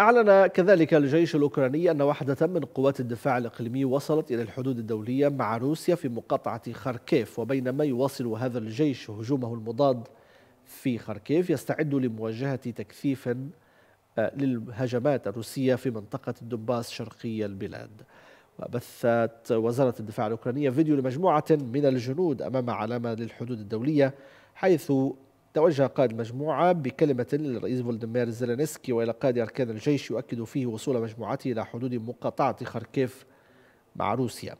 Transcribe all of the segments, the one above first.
أعلن كذلك الجيش الأوكراني أن واحدة من قوات الدفاع الإقليمي وصلت إلى الحدود الدولية مع روسيا في مقاطعة خاركيف وبينما يواصل هذا الجيش هجومه المضاد في خاركيف يستعد لمواجهة تكثيف آه، للهجمات الروسية في منطقة الدباس شرقي البلاد وبثت وزارة الدفاع الأوكرانية فيديو لمجموعة من الجنود أمام علامة للحدود الدولية حيث توجه قائد المجموعة بكلمة للرئيس فولدمير زيلينسكي وإلى قائد أركان الجيش يؤكد فيه وصول مجموعته إلى حدود مقاطعة خركيف مع روسيا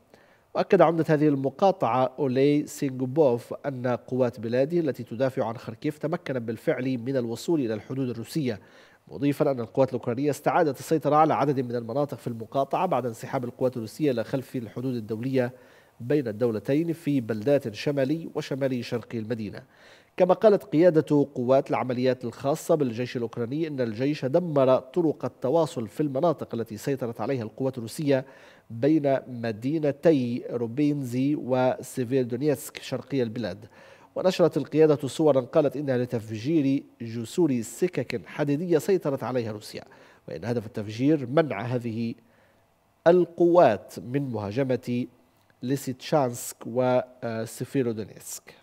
وأكد عمدة هذه المقاطعة أولي سينغوبوف أن قوات بلاده التي تدافع عن خركيف تمكنت بالفعل من الوصول إلى الحدود الروسية مضيفا أن القوات الأوكرانية استعادت السيطرة على عدد من المناطق في المقاطعة بعد انسحاب القوات الروسية إلى خلف الحدود الدولية بين الدولتين في بلدات شمالي وشمالي شرقي المدينة كما قالت قيادة قوات العمليات الخاصة بالجيش الأوكراني أن الجيش دمر طرق التواصل في المناطق التي سيطرت عليها القوات الروسية بين مدينتي روبينزي وسيفيردونيسك شرقي البلاد ونشرت القيادة صورا قالت إنها لتفجير جسور سكك حديدية سيطرت عليها روسيا وإن هدف التفجير منع هذه القوات من مهاجمة ليسيتشانسك وسيفيرودونيسك